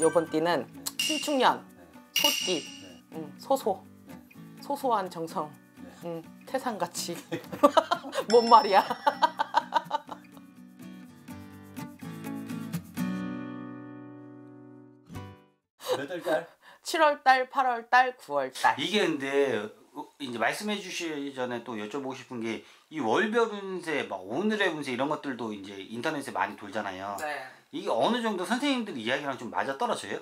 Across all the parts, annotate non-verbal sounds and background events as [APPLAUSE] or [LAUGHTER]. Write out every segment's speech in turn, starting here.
요, 번 띠는 신축년, 소띠, 음, 소소, 소소한 정성, 음, 태산같이. [LAUGHS] 뭔 말이야. [LAUGHS] 몇월 달? 7월 달, 8월 달, 9월 달. 이게 근데 어, 이제 말씀해 주시기 전에 또 여쭤보고 싶은 게 이 월별 운세, 막 오늘의 운세 이런 것들도 이제 인터넷에 많이 돌잖아요. 네. 이게 어느 정도 선생님들 이야기랑 좀 맞아 떨어져요?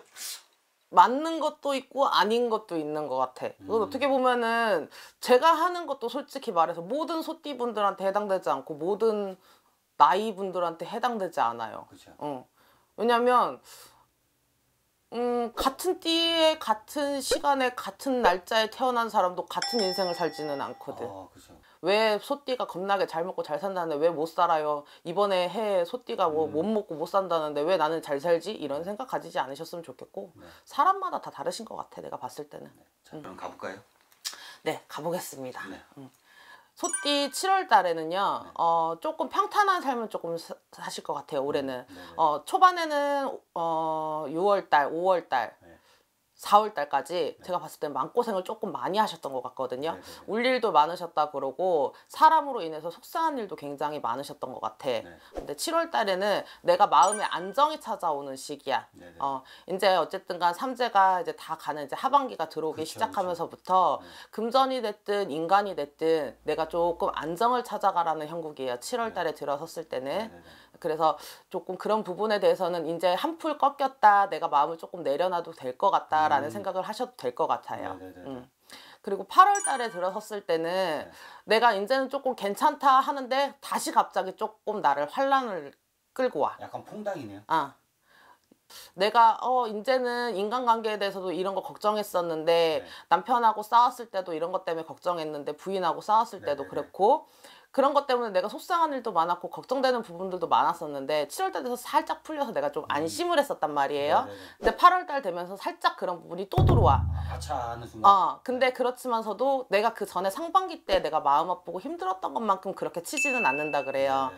맞는 것도 있고 아닌 것도 있는 것 같아. 음. 어떻게 보면은 제가 하는 것도 솔직히 말해서 모든 소띠 분들한테 해당되지 않고 모든 나이 분들한테 해당되지 않아요. 그쵸. 어. 왜냐면 음, 같은 띠에 같은 시간에 같은 날짜에 태어난 사람도 같은 인생을 살지는 않거든. 아, 어, 그쵸. 왜 소띠가 겁나게 잘 먹고 잘 산다는데 왜 못 살아요? 이번에 해에 소띠가 뭐못 음. 먹고 못 산다는데 왜 나는 잘 살지? 이런 네. 생각 가지지 않으셨으면 좋겠고 네. 사람마다 다 다르신 것 같아 내가 봤을 때는. 네. 자, 음. 그럼 가볼까요? 네 가보겠습니다. 네. 음. 소띠 7월 달에는요, 네. 어, 조금 평탄한 삶을 조금 사, 실것 같아요, 올해는. 음, 네. 어, 초반에는 어, 6월 달, 5월 달, 4월 달까지 네. 제가 봤을 때 마음고생을 조금 많이 하셨던 것 같거든요. 네, 네. 울 일도 많으셨다 그러고 사람으로 인해서 속상한 일도 굉장히 많으셨던 것 같아. 근데 7월 달에는 내가 마음의 안정이 찾아오는 시기야. 어, 이제 어쨌든 간 삼재가 이제 다 가는 이제 하반기가 들어오기 그쵸, 시작하면서부터 그쵸. 금전이 됐든 인간이 됐든 내가 조금 안정을 찾아가라는 형국이에요. 7월 달에 들어섰을 때는. 그래서 조금 그런 부분에 대해서는 이제 한풀 꺾였다. 내가 마음을 조금 내려놔도 될 것 같다라는 음. 생각을 하셔도 될 것 같아요. 음. 그리고 8월 달에 들어섰을 때는 네. 내가 이제는 조금 괜찮다 하는데 다시 갑자기 조금 나를 환란을 끌고 와. 약간 퐁당이네요. 아. 내가 어 이제는 인간관계에 대해서도 이런 거 걱정했었는데 네. 남편하고 싸웠을 때도 이런 것 때문에 걱정했는데 부인하고 싸웠을 때도 네네네. 그렇고 그런 것 때문에 내가 속상한 일도 많았고 걱정되는 부분들도 많았었는데 7월달 돼서 살짝 풀려서 내가 좀 음. 안심을 했었단 말이에요. 근데 8월달 되면서 살짝 그런 부분이 또 들어와. 아차하는 순간. 어, 근데 그렇지만서도 내가 그 전에 상반기 때 내가 마음 아프고 힘들었던 것만큼 그렇게 치지는 않는다 그래요.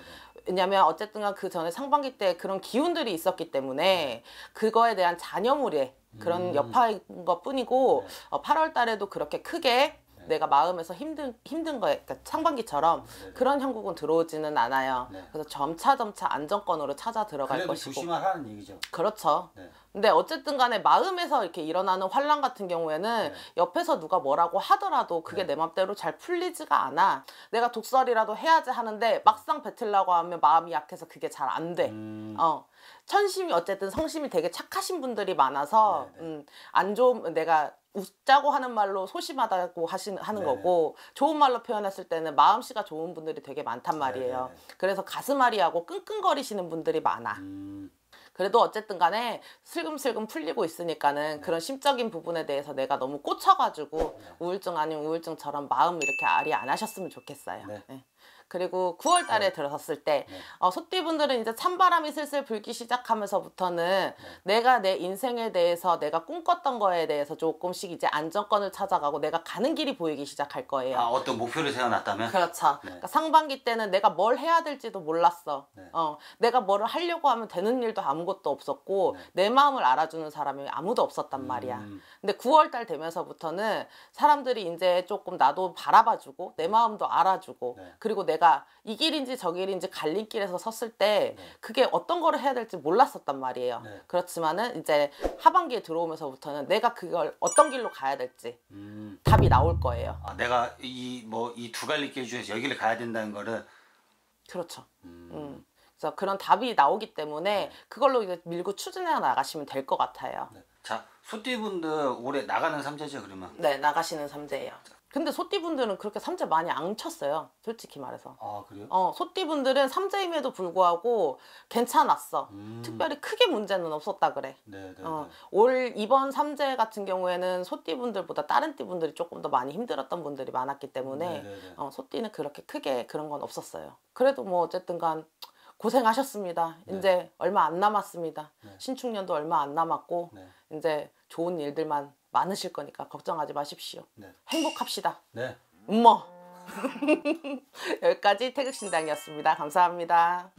왜냐면 어쨌든 간그 전에 상반기 때 그런 기운들이 있었기 때문에 네. 그거에 대한 잔여물에 그런 음. 여파인 것 뿐이고 네. 어, 8월 달에도 그렇게 크게 네. 내가 마음에서 힘든 힘든 거에 그러니까 상반기처럼 네. 그런 형국은 들어오지는 않아요. 네. 그래서 점차 점차 안정권으로 찾아 들어갈 것이고. 조심하라는 얘기죠. 그렇죠. 근데 어쨌든 간에 마음에서 이렇게 일어나는 환란 같은 경우에는 옆에서 누가 뭐라고 하더라도 그게 내 맘대로 잘 풀리지가 않아. 내가 독설이라도 해야지 하는데 막상 뱉으려고 하면 마음이 약해서 그게 잘 안 돼. 음... 어. 천심이 어쨌든 성심이 되게 착하신 분들이 많아서 음, 안 좋은 내가 웃자고 하는 말로 소심하다고 하신, 하는 네 거고 좋은 말로 표현했을 때는 마음씨가 좋은 분들이 되게 많단 말이에요. 네 그래서 가슴앓이하고 끙끙거리시는 분들이 많아. 음. 그래도 어쨌든 간에 슬금슬금 풀리고 있으니까는 네. 그런 심적인 부분에 대해서 내가 너무 꽂혀가지고 네. 우울증 아니면 우울증처럼 마음 이렇게 아리 안 하셨으면 좋겠어요. 네. 네. 그리고 9월 달에 네. 들어섰을 때 네. 어, 소띠분들은 이제 찬바람이 슬슬 불기 시작하면서부터는 네. 내가 내 인생에 대해서 내가 꿈꿨던 거에 대해서 조금씩 이제 안정권을 찾아가고 내가 가는 길이 보이기 시작할 거예요. 아, 어떤 목표를 세워놨다면? 그렇죠. 그러니까 상반기 때는 내가 뭘 해야 될지도 몰랐어. 어, 내가 뭐를 하려고 하면 되는 일도 아무것도 없었고 내 마음을 알아주는 사람이 아무도 없었단 음. 말이야. 근데 9월 달 되면서부터는 사람들이 이제 조금 나도 바라봐주고 내 마음도 알아주고 그리고 내가 내가 이 길인지 저 길인지 갈림길에서 섰을 때 네. 그게 어떤 거를 해야 될지 몰랐었단 말이에요. 네. 그렇지만은 이제 하반기에 들어오면서부터는 내가 그걸 어떤 길로 가야 될지 음. 답이 나올 거예요. 아, 내가 이 뭐 이 두 갈림길 중에서 여기를 가야 된다는 거를 그렇죠. 음. 음. 그래서 그런 답이 나오기 때문에 네. 그걸로 이제 밀고 추진해 나가시면 될 것 같아요. 네. 자, 소띠분들 올해 나가는 삼재죠, 그러면? 네, 나가시는 삼재예요. 근데 소띠분들은 그렇게 삼재 많이 안 쳤어요. 솔직히 말해서. 아 그래요? 어 소띠분들은 삼재임에도 불구하고 괜찮았어. 음. 특별히 크게 문제는 없었다 그래. 네네. 네, 어, 네. 올 이번 삼재 같은 경우에는 소띠분들보다 다른 띠분들이 조금 더 많이 힘들었던 분들이 많았기 때문에 네네네. 음, 네, 어, 소띠는 그렇게 크게 그런 건 없었어요. 그래도 뭐 어쨌든간 고생하셨습니다. 네. 이제 얼마 안 남았습니다. 네. 신축년도 얼마 안 남았고 네. 이제 좋은 일들만 많으실 거니까 걱정하지 마십시오. 네. 행복합시다. 네. 음모. 뭐. [LAUGHS] 여기까지 태극신당이었습니다. 감사합니다.